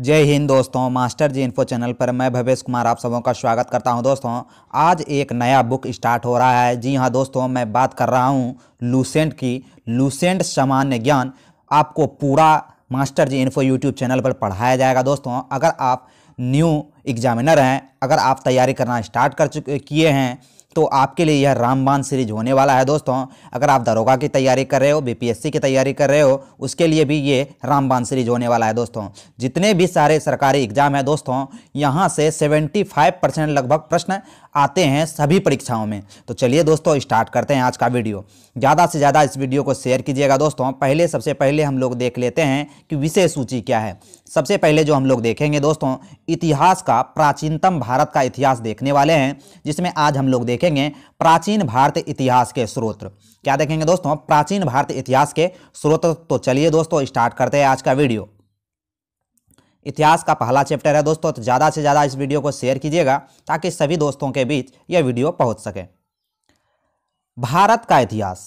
जय हिंद दोस्तों master ji info channel पर मैं भवेश कुमार आप सबों का स्वागत करता हूं दोस्तों आज एक नया बुक स्टार्ट हो रहा है जी हां दोस्तों मैं बात कर रहा हूं लूसेंट की लूसेंट सामान्य ज्ञान आपको पूरा master ji info YouTube channel पर पढ़ाया जाएगा दोस्तों अगर आप न्यू एग्जामिनर हैं अगर आप तैयारी करना स्टार्ट कर चुके किए हैं तो आपके लिए यह रामबान सीरीज होने वाला है दोस्तों अगर आप दरोगा की तैयारी कर रहे हो बीपीएससी की तैयारी कर रहे हो उसके लिए भी ये रामबान सीरीज होने वाला है दोस्तों जितने भी सारे सरकारी एग्जाम है दोस्तों यहाँ से 75 परसेंट लगभग प्रश्न आते हैं सभी परीक्षाओं में तो चलिए दोस्तों स्टार्ट करते हैं आज का वीडियो ज़्यादा से ज़्यादा इस वीडियो को शेयर कीजिएगा दोस्तों पहले सबसे पहले हम लोग देख लेते हैं कि विषय सूची क्या है सबसे पहले जो हम लोग देखेंगे दोस्तों इतिहास का प्राचीनतम भारत का इतिहास देखने वाले हैं जिसमें आज हम लोग देखें देखेंगे प्राचीन भारतीय इतिहास के स्रोत क्या देखेंगे दोस्तों प्राचीन भारतीय इतिहास के स्रोत तो चलिए दोस्तों स्टार्ट करते हैं आज का वीडियो इतिहास का पहला चैप्टर है दोस्तों तो ज़्यादा से ज़्यादा इस वीडियो को शेयर कीजिएगा ताकि सभी दोस्तों के बीच यह वीडियो पहुंच सके भारत का इतिहास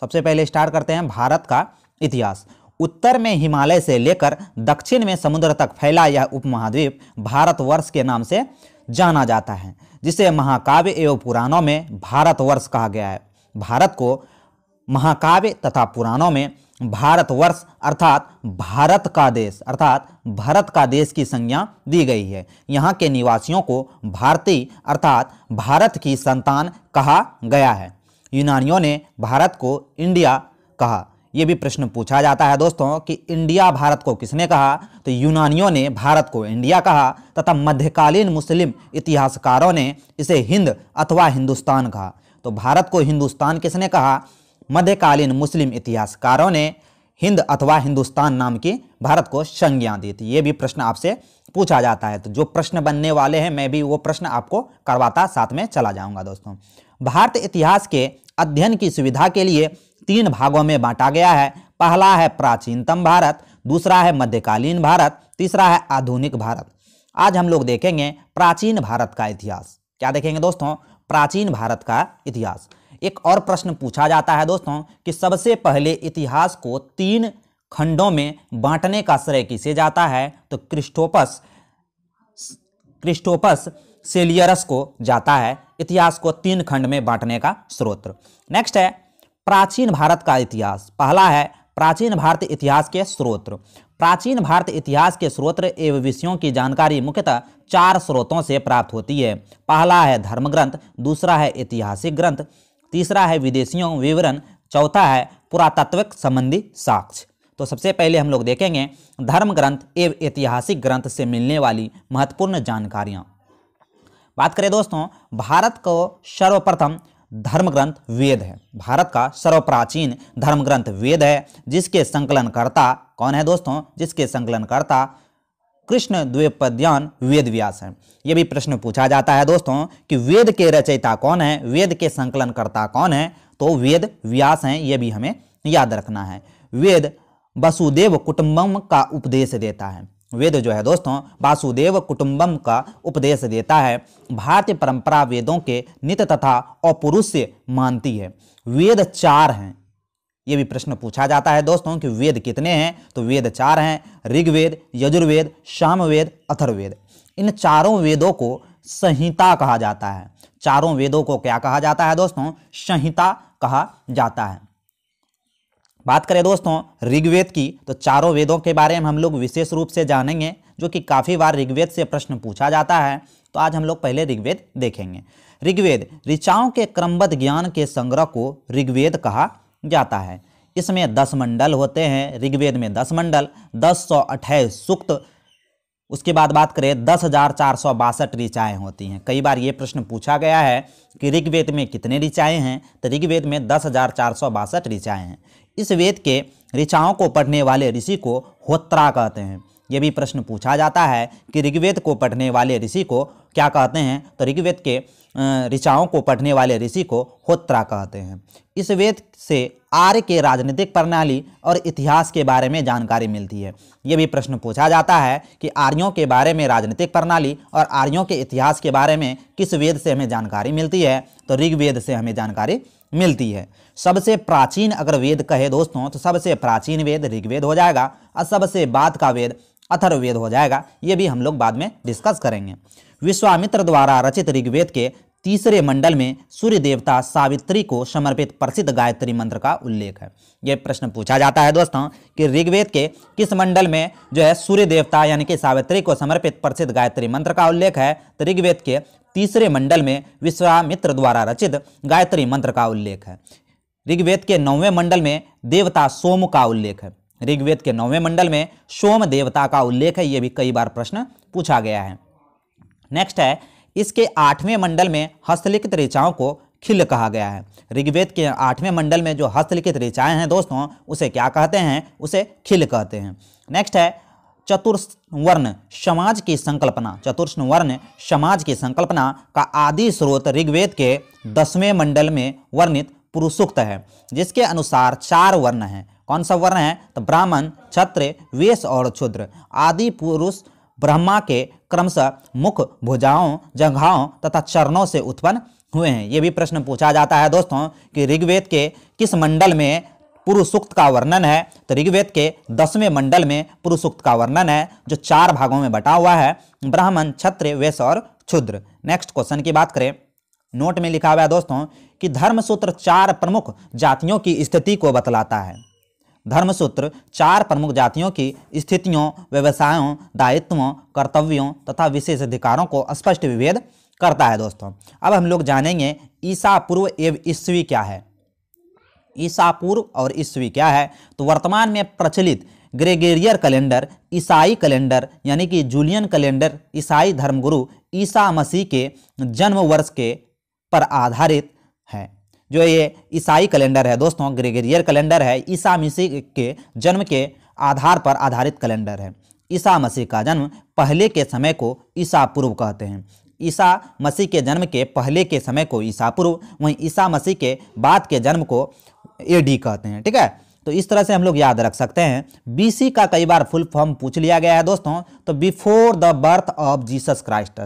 सबसे पहले स्टार्ट करते हैं भारत का इतिहास उत्तर में हिमालय से लेकर दक्षिण में समुद्र तक फैला यह उपमहाद्वीप भारतवर्ष के नाम से जाना जाता है जिसे महाकाव्य एवं पुराणों में भारतवर्ष कहा गया है भारत को महाकाव्य तथा पुराणों में भारतवर्ष अर्थात भारत का देश अर्थात भारत का देश की संज्ञा दी गई है यहाँ के निवासियों को भारतीय अर्थात भारत की संतान कहा गया है यूनानियों ने भारत को इंडिया कहा ये भी प्रश्न पूछा जाता है दोस्तों कि इंडिया भारत को किसने कहा तो यूनानियों ने भारत को इंडिया कहा तथा मध्यकालीन मुस्लिम इतिहासकारों ने इसे हिंद अथवा हिंदुस्तान कहा तो भारत को हिंदुस्तान किसने कहा मध्यकालीन मुस्लिम इतिहासकारों ने हिंद अथवा हिंदुस्तान नाम की भारत को संज्ञा दी थी ये भी प्रश्न आपसे पूछा जाता है तो जो प्रश्न बनने वाले हैं मैं भी वो प्रश्न आपको करवाता साथ में चला जाऊँगा दोस्तों भारत इतिहास के अध्ययन की सुविधा के लिए तीन भागों में बांटा गया है पहला है प्राचीनतम भारत दूसरा है मध्यकालीन भारत तीसरा है आधुनिक भारत आज हम लोग देखेंगे प्राचीन भारत का इतिहास क्या देखेंगे दोस्तों प्राचीन भारत का इतिहास एक और प्रश्न पूछा जाता है दोस्तों कि सबसे पहले इतिहास को तीन खंडों में बांटने का श्रेय किसे जाता है तो क्रिस्टोपस क्रिस्टोपस सेलियरस को जाता है इतिहास को तीन खंड में बांटने का स्रोत नेक्स्ट है प्राचीन भारत का इतिहास पहला है प्राचीन भारत इतिहास के स्रोत प्राचीन भारत इतिहास के स्रोत एवं विषयों की जानकारी मुख्यतः चार स्रोतों से प्राप्त होती है पहला है धर्म ग्रंथ दूसरा है ऐतिहासिक ग्रंथ तीसरा है विदेशियों विवरण चौथा है पुरातत्विक संबंधी साक्ष्य तो सबसे पहले हम लोग देखेंगे धर्म ग्रंथ एवं ऐतिहासिक ग्रंथ से मिलने वाली महत्वपूर्ण जानकारियाँ बात करें दोस्तों भारत को सर्वप्रथम धर्म ग्रंथ वेद है भारत का सर्वप्राचीन धर्म ग्रंथ वेद है जिसके संकलनकर्ता कौन है दोस्तों जिसके संकलनकर्ता कृष्ण द्वेपद्यान वेद व्यास है ये भी प्रश्न पूछा जाता है दोस्तों कि वेद के रचयिता कौन है वेद के संकलनकर्ता कौन है तो वेद व्यास हैं यह भी हमें याद रखना है वेद वसुदेव कुटुम्बम का उपदेश देता है वेद जो है दोस्तों वासुदेव कुटुंबम का उपदेश देता है भारतीय परंपरा वेदों के नित तथा अपुरुष मानती है वेद चार हैं ये भी प्रश्न पूछा जाता है दोस्तों कि वेद कितने हैं तो वेद चार हैं ऋग्वेद यजुर्वेद सामवेद अथर्वेद इन चारों वेदों को संहिता कहा जाता है चारों वेदों को क्या कहा जाता है दोस्तों संहिता कहा जाता है बात करें दोस्तों ऋग्वेद की तो चारों वेदों के बारे में हम लोग विशेष रूप से जानेंगे जो कि काफ़ी बार ऋग्वेद से प्रश्न पूछा जाता है तो आज हम लोग पहले ऋग्वेद देखेंगे ऋग्वेद ऋचाओं के क्रमबद्ध ज्ञान के संग्रह को ऋग्वेद कहा जाता है इसमें दस मंडल होते हैं ऋग्वेद में दस मंडल दस सौ अट्ठाईस सूक्त उसके बाद बात करें दस हजार चार सौ बासठ ऋचाएँ होती हैं कई बार ये प्रश्न पूछा गया है कि ऋग्वेद में कितने ऋचाएँ हैं तो ऋग्वेद में दस हजार चार सौ बासठ ऋचाएँ हैं इस वेद के ऋचाओं को पढ़ने वाले ऋषि को होत्रा कहते हैं ये भी प्रश्न पूछा जाता है कि ऋग्वेद को पढ़ने वाले ऋषि को क्या कहते हैं तो ऋग्वेद के ऋचाओं को पढ़ने वाले ऋषि को होत्रा कहते हैं इस वेद से आर्य के राजनीतिक प्रणाली और इतिहास के बारे में जानकारी मिलती है ये भी प्रश्न पूछा जाता है कि आर्यों के बारे में राजनीतिक प्रणाली और आर्यों के इतिहास के बारे में किस वेद से हमें जानकारी मिलती है तो ऋग्वेद से हमें जानकारी मिलती है सबसे प्राचीन अगर वेद कहे दोस्तों तो सबसे प्राचीन वेद ऋग्वेद हो जाएगा और सबसे बाद का वेद अथर्ववेद हो जाएगा ये भी हम लोग बाद में डिस्कस करेंगे विश्वामित्र द्वारा रचित ऋग्वेद के तीसरे मंडल में सूर्य देवता सावित्री को समर्पित प्रसिद्ध गायत्री मंत्र का उल्लेख है यह प्रश्न पूछा जाता है दोस्तों कि ऋग्वेद के किस मंडल में जो है सूर्य देवता यानी कि सावित्री को समर्पित प्रसिद्ध गायत्री मंत्र का उल्लेख है तो ऋग्वेद के तीसरे मंडल में विश्वामित्र द्वारा रचित गायत्री मंत्र का उल्लेख है ऋग्वेद के नौवें मंडल में देवता सोम का उल्लेख है ऋग्वेद के नौवें मंडल में सोम देवता का उल्लेख है ये भी कई बार प्रश्न पूछा गया है नेक्स्ट है इसके आठवें मंडल में हस्तलिखित ऋचाओं को खिल कहा गया है ऋग्वेद के आठवें मंडल में जो हस्तलिखित ऋचाएँ हैं दोस्तों उसे क्या कहते हैं उसे खिल कहते हैं नेक्स्ट है चतुर्वर्ण समाज की संकल्पना चतुर्वर्ण समाज की संकल्पना का आदि स्रोत ऋग्वेद के दसवें मंडल में वर्णित पुरुषोक्त है जिसके अनुसार चार वर्ण हैं कौन सा वर्ण है तो ब्राह्मण छत्र वेश और क्षुद्र आदि पुरुष ब्रह्मा के क्रमशः मुख भुजाओं जंघाओं तथा चरणों से उत्पन्न हुए हैं ये भी प्रश्न पूछा जाता है दोस्तों कि ऋग्वेद के किस मंडल में पुरुषुक्त का वर्णन है तो ऋग्वेद के दसवें मंडल में पुरुषुक्त का वर्णन है जो चार भागों में बटा हुआ है ब्राह्मण क्षत्र वेश और क्षुद्र नेक्स्ट क्वेश्चन की बात करें नोट में लिखा हुआ है दोस्तों कि धर्मसूत्र चार प्रमुख जातियों की स्थिति को बतलाता है धर्मसूत्र चार प्रमुख जातियों की स्थितियों व्यवसायों दायित्वों कर्तव्यों तथा विशेष अधिकारों को स्पष्ट विभेद करता है दोस्तों अब हम लोग जानेंगे ईसा पूर्व एवं ईस्वी क्या है ईसा पूर्व और ईस्वी क्या है तो वर्तमान में प्रचलित ग्रेगेरियर कैलेंडर ईसाई कैलेंडर यानी कि जूलियन कैलेंडर ईसाई धर्मगुरु ईसा मसीह के जन्म वर्ष के पर आधारित है जो ये ईसाई कैलेंडर है दोस्तों ग्रेगेरियर कैलेंडर है ईसा मसीह के जन्म के आधार पर आधारित कैलेंडर है ईसा मसीह का जन्म पहले के समय को ईसा पूर्व कहते हैं ईसा मसीह के जन्म के पहले के समय को ईसा पूर्व वहीं ईसा मसीह के बाद के जन्म को एडी कहते हैं ठीक है तो इस तरह से हम लोग याद रख सकते हैं बीसी का कई बार फुल फॉर्म पूछ लिया गया है दोस्तों तो before the birth of Jesus Christ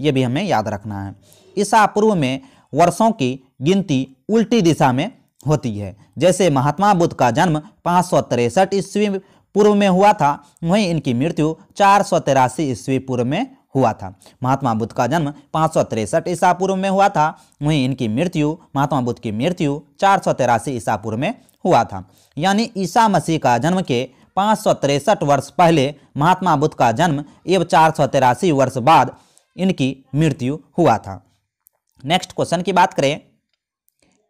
ये भी हमें याद रखना है ईसा पूर्व में वर्षों की गिनती उल्टी दिशा में होती है जैसे महात्मा बुद्ध का जन्म पाँच सौ तिरसठ ईस्वी पूर्व में हुआ था वहीं इनकी मृत्यु चार सौ तिरासी ईस्वी पूर्व में हुआ था महात्मा बुद्ध का जन्म पाँच सौ तिरसठ ईसा पूर्व में हुआ था वहीं इनकी मृत्यु महात्मा बुद्ध की मृत्यु चार सौ तिरासी ईसा पूर्व में हुआ था यानी ईसा मसीह का जन्म के पाँच सौ तिरसठ वर्ष पहले महात्मा बुद्ध का जन्म एवं चार सौ तिरासी वर्ष बाद इनकी मृत्यु हुआ था नेक्स्ट क्वेश्चन की बात करें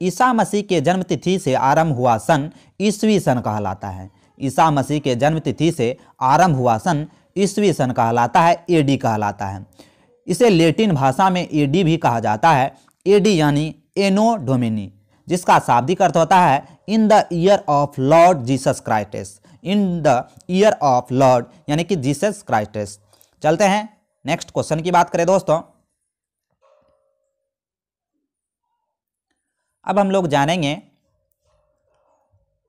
ईसा मसीह के जन्म तिथि से आरंभ हुआ सन ईस्वी सन कहलाता है ईसा मसीह के जन्म तिथि से आरंभ हुआ सन ईस्वी सन कहलाता है एडी कहलाता है इसे लेटिन भाषा में एडी भी कहा जाता है एडी यानी एनो डोमिनी जिसका शाब्दिक अर्थ होता है in the year of Lord Jesus क्राइटेस in the year of Lord यानी कि जीसस क्राइटेस चलते हैं नेक्स्ट क्वेश्चन की बात करें दोस्तों अब हम लोग जानेंगे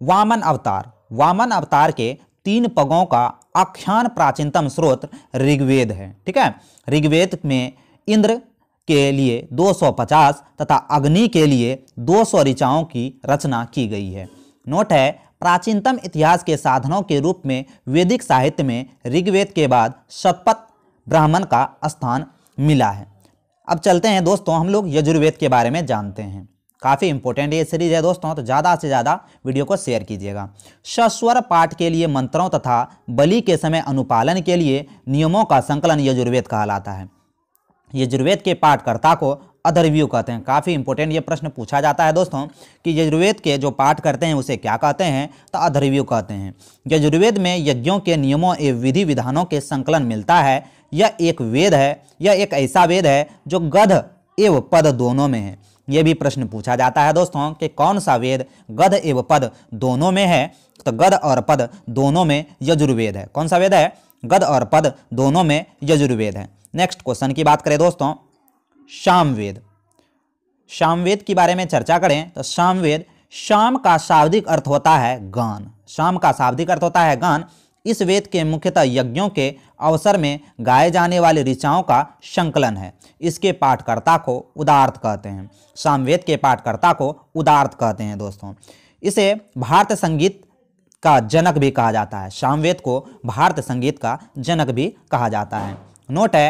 वामन अवतार वामन अवतार के तीन पगों का आख्यान प्राचीनतम स्रोत ऋग्वेद है ठीक है ऋग्वेद में इंद्र के लिए 250 तथा अग्नि के लिए 200 ऋचाओं की रचना की गई है नोट है प्राचीनतम इतिहास के साधनों के रूप में वैदिक साहित्य में ऋग्वेद के बाद शतपथ ब्राह्मण का स्थान मिला है अब चलते हैं दोस्तों हम लोग यजुर्वेद के बारे में जानते हैं काफ़ी इंपॉर्टेंट ये सीरीज है दोस्तों तो ज़्यादा से ज़्यादा वीडियो को शेयर कीजिएगा सस्वर पाठ के लिए मंत्रों तथा बलि के समय अनुपालन के लिए नियमों का संकलन यजुर्वेद कहलाता है यजुर्वेद के पाठकर्ता को अधर्व्यू कहते हैं काफ़ी इंपॉर्टेंट ये प्रश्न पूछा जाता है दोस्तों कि यजुर्वेद के जो पाठ करते हैं उसे क्या कहते हैं तो अधर्व्यू कहते हैं यजुर्वेद में यज्ञों के नियमों एवं विधि विधानों के संकलन मिलता है यह एक वेद है यह एक ऐसा वेद है जो गध एवं पद दोनों में है ये भी प्रश्न पूछा जाता है दोस्तों कि कौन सा वेद गद एवं पद दोनों में है तो गद और पद दोनों में यजुर्वेद है कौन सा वेद है गद और पद दोनों में यजुर्वेद है नेक्स्ट क्वेश्चन की बात करें दोस्तों शामवेद शामवेद के बारे में चर्चा करें तो शामवेद शाम का शाब्दिक अर्थ होता है गान शाम का शाब्दिक अर्थ होता है गान इस वेद के मुख्यतः यज्ञों के अवसर में गाए जाने वाले ऋचाओं का संकलन है इसके पाठकर्ता को उदार्थ कहते हैं सामवेद के पाठकर्ता को उदार्थ कहते हैं दोस्तों इसे भारत संगीत का जनक भी कहा जाता है सामवेद को भारत संगीत का जनक भी कहा जाता है नोट है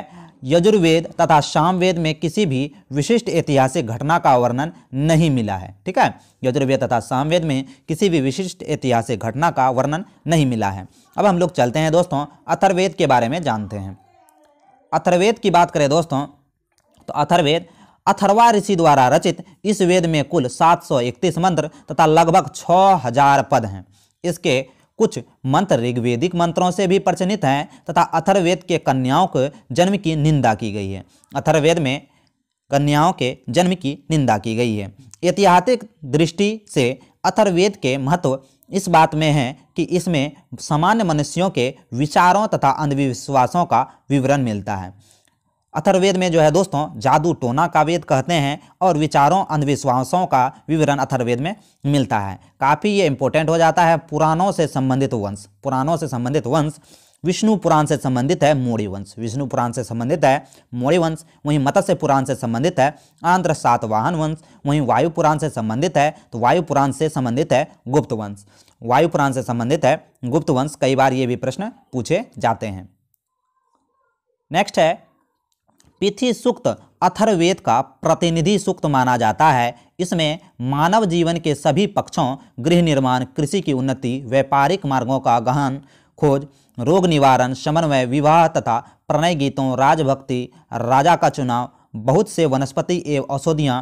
यजुर्वेद तथा सामवेद में किसी भी विशिष्ट ऐतिहासिक घटना का वर्णन नहीं मिला है ठीक है यजुर्वेद तथा सामवेद में किसी भी विशिष्ट ऐतिहासिक घटना का वर्णन नहीं मिला है अब हम लोग चलते हैं दोस्तों अथर्वेद के बारे में जानते हैं अथर्वेद की बात करें दोस्तों तो अथर्वेद अथर्वा ऋषि द्वारा रचित इस वेद में कुल सात मंत्र तथा लगभग छः पद हैं इसके कुछ मंत्र ऋग्वेदिक मंत्रों से भी प्रचलित हैं तथा अथर्वेद के कन्याओं के जन्म की निंदा की गई है अथर्वेद में कन्याओं के जन्म की निंदा की गई है ऐतिहासिक दृष्टि से अथर्वेद के महत्व इस बात में है कि इसमें सामान्य मनुष्यों के विचारों तथा अंधविश्वासों का विवरण मिलता है अथर्वेद में जो है दोस्तों जादू टोना का वेद कहते हैं और विचारों अंधविश्वासों का विवरण अथर्वेद में मिलता है काफ़ी ये इंपॉर्टेंट हो जाता है पुराणों से संबंधित वंश पुराणों से संबंधित वंश विष्णु पुराण से संबंधित है मौर्य वंश विष्णु पुराण से संबंधित है मौर्य वंश वहीं मत्स्य पुराण से संबंधित है आंध्र सातवाहन वंश वहीं वायु पुराण से संबंधित है तो वायु पुराण से संबंधित है गुप्त वंश वायु पुराण से संबंधित है गुप्त वंश कई बार ये भी प्रश्न पूछे जाते हैं नेक्स्ट है पिथि सूक्त अथर्वेद का प्रतिनिधि सूक्त माना जाता है इसमें मानव जीवन के सभी पक्षों गृह निर्माण कृषि की उन्नति व्यापारिक मार्गों का गहन खोज रोग निवारण समन्वय विवाह तथा प्रणय गीतों राजभक्ति राजा का चुनाव बहुत से वनस्पति एवं औषधियाँ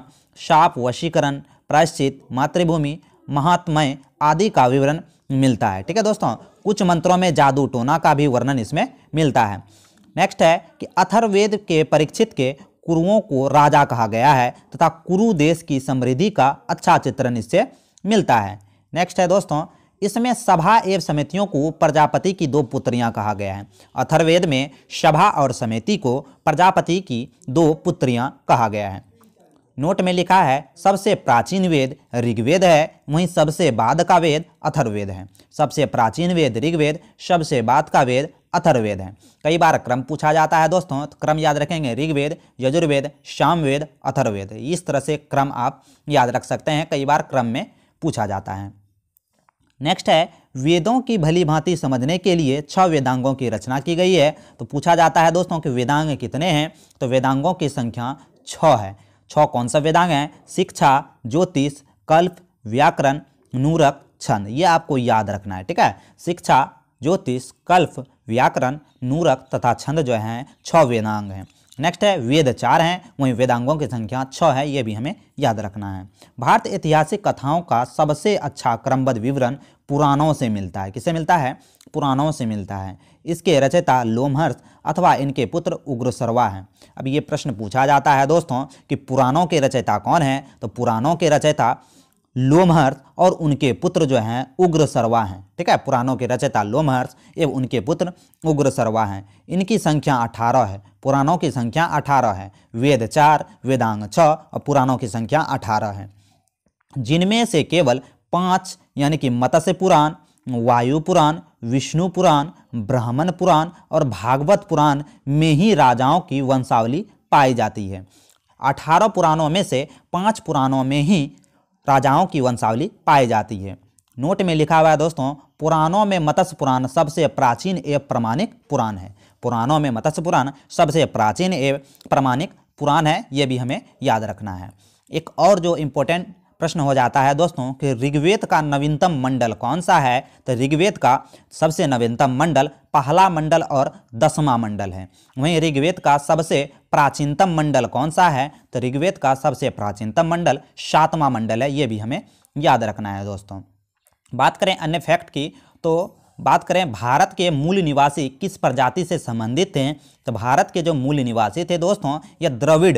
शाप वशीकरण प्रायश्चित मातृभूमि महात्मय आदि का विवरण मिलता है ठीक है दोस्तों कुछ मंत्रों में जादू टोना का भी वर्णन इसमें मिलता है नेक्स्ट है कि अथर्वेद के परीक्षित के कुरुओं को राजा कहा गया है तथा कुरु देश की समृद्धि का अच्छा चित्रण इससे मिलता है नेक्स्ट है दोस्तों इसमें सभा एवं समितियों को प्रजापति की दो पुत्रियां कहा गया है अथर्वेद में सभा और समिति को प्रजापति की दो पुत्रियां कहा गया है नोट में लिखा है सबसे प्राचीन वेद ऋग्वेद है वहीं सबसे बाद का वेद अथर्वेद है सबसे प्राचीन वेद ऋग्वेद सबसे बाद का वेद अथर्वेद हैं कई बार क्रम पूछा जाता है दोस्तों तो क्रम याद रखेंगे ऋग्वेद यजुर्वेद श्यामवेद अथर्वेद इस तरह से क्रम आप याद रख सकते हैं कई बार क्रम में पूछा जाता है नेक्स्ट है वेदों की भली भांति समझने के लिए छह वेदांगों की रचना की गई है तो पूछा जाता है दोस्तों कि वेदांग कितने हैं तो वेदांगों की संख्या छ है छः कौन सा वेदांग हैं शिक्षा ज्योतिष कल्प व्याकरण नूरक छंद ये आपको याद रखना है ठीक है शिक्षा ज्योतिष कल्प व्याकरण नूरक तथा छंद जो हैं छः वेदांग हैं नेक्स्ट है वेद चार हैं वहीं वेदांगों की संख्या छः है ये भी हमें याद रखना है भारत ऐतिहासिक कथाओं का सबसे अच्छा क्रमबद्ध विवरण पुराणों से मिलता है किसे मिलता है पुराणों से मिलता है इसके रचयिता लोमहर्ष अथवा इनके पुत्र उग्रसरवा हैं अब ये प्रश्न पूछा जाता है दोस्तों कि पुराणों के रचयिता कौन है तो पुराणों के रचयिता लोमहर्ष और उनके पुत्र जो हैं उग्र सर्वा हैं ठीक है पुराणों के रचयिता लोमहर्ष एवं उनके पुत्र उग्र सर्वा हैं इनकी संख्या अठारह है पुराणों की संख्या अठारह है वेद चार वेदांग छः और पुराणों की संख्या अठारह है जिनमें से केवल पाँच यानी कि मत्स्य पुराण वायु पुराण विष्णु पुराण ब्राह्मण पुराण और भागवत पुराण में ही राजाओं की वंशावली पाई जाती है अठारह पुराणों में से पांच पुराणों में ही राजाओं की वंशावली पाई जाती है नोट में लिखा हुआ है दोस्तों पुराणों में मत्स्य पुराण सबसे प्राचीन एवं प्रमाणिक पुराण है पुराणों में मत्स्य पुराण सबसे प्राचीन एवं प्रमाणिक पुराण है ये भी हमें याद रखना है एक और जो इम्पोर्टेंट प्रश्न हो जाता है दोस्तों कि ऋग्वेद का नवीनतम मंडल कौन सा है तो ऋग्वेद का सबसे नवीनतम मंडल पहला मंडल और दसवां मंडल है वहीं ऋग्वेद का सबसे प्राचीनतम मंडल कौन सा है तो ऋग्वेद का सबसे प्राचीनतम मंडल सातवां मंडल है ये भी हमें याद रखना है दोस्तों बात करें अन्य फैक्ट की तो बात करें भारत के मूल निवासी किस प्रजाति से संबंधित थे तो भारत के जो मूल निवासी थे दोस्तों यह द्रविड़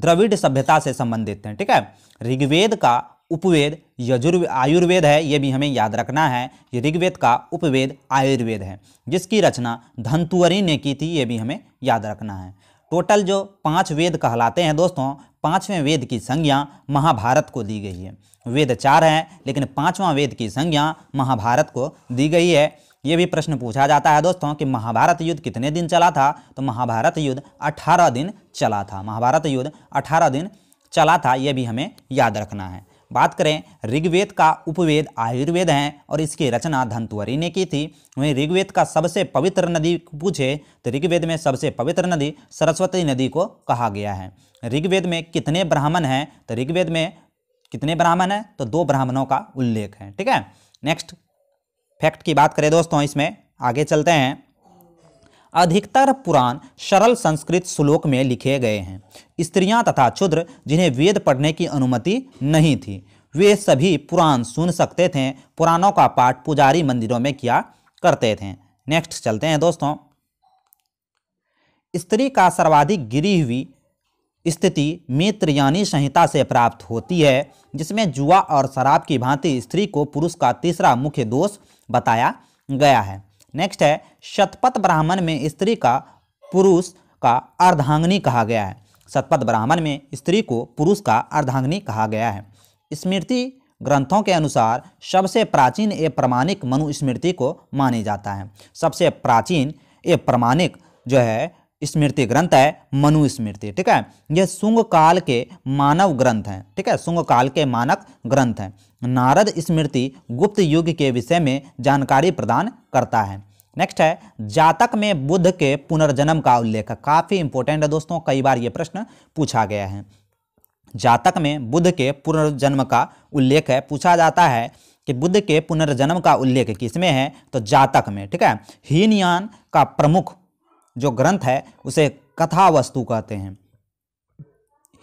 द्रविड़ सभ्यता से संबंधित थे ठीक है ऋग्वेद का उपवेद यजुर्वे आयुर्वेद है ये भी हमें याद रखना है ये ऋग्वेद का उपवेद आयुर्वेद है जिसकी रचना धनतुअरी ने की थी ये भी हमें याद रखना है टोटल जो पांच वेद कहलाते हैं दोस्तों पांचवें वेद की संज्ञा महाभारत को दी गई है वेद चार हैं लेकिन पांचवा वेद की संज्ञा महाभारत को दी गई है ये भी प्रश्न पूछा जाता है दोस्तों कि महाभारत युद्ध कितने दिन चला था तो महाभारत युद्ध 18 दिन चला था महाभारत युद्ध 18 दिन चला था यह भी हमें याद रखना है बात करें ऋग्वेद का उपवेद आयुर्वेद है और इसकी रचना धनतुअरी ने की थी वहीं ऋग्वेद का सबसे पवित्र नदी पूछे तो ऋग्वेद में सबसे पवित्र नदी सरस्वती नदी को कहा गया है ऋग्वेद में कितने ब्राह्मण हैं तो ऋग्वेद में कितने ब्राह्मण हैं तो दो ब्राह्मणों का उल्लेख है ठीक है नेक्स्ट फैक्ट की बात करें दोस्तों इसमें आगे चलते हैं अधिकतर पुराण सरल संस्कृत श्लोक में लिखे गए हैं स्त्रियां तथा क्षुद्र जिन्हें वेद पढ़ने की अनुमति नहीं थी वे सभी पुराण सुन सकते थे पुराणों का पाठ पुजारी मंदिरों में किया करते थे नेक्स्ट चलते हैं दोस्तों स्त्री का सर्वाधिक गिरी हुई स्थिति मित्र यानी संहिता से प्राप्त होती है जिसमें जुआ और शराब की भांति स्त्री को पुरुष का तीसरा मुख्य दोष बताया गया है नेक्स्ट है शतपथ ब्राह्मण में स्त्री का पुरुष का अर्धांगनी कहा गया है शतपथ ब्राह्मण में स्त्री को पुरुष का अर्धांगनी कहा गया है स्मृति ग्रंथों के अनुसार सबसे प्राचीन ए प्रमाणिक मनुस्मृति को माने जाता है सबसे प्राचीन ए प्रमाणिक जो है स्मृति ग्रंथ है मनुस्मृति ठीक है यह शुंग काल के मानव ग्रंथ हैं ठीक है शुंग काल के मानक ग्रंथ हैं नारद स्मृति गुप्त युग के विषय में जानकारी प्रदान करता है नेक्स्ट है जातक में बुद्ध के पुनर्जन्म का उल्लेख काफ़ी इंपॉर्टेंट है दोस्तों कई बार ये प्रश्न पूछा गया है जातक में बुद्ध के पुनर्जन्म का उल्लेख है पूछा जाता है कि बुद्ध के पुनर्जन्म का उल्लेख किसमें है तो जातक में ठीक है हीनयान का प्रमुख जो ग्रंथ है उसे कथा वस्तु कहते हैं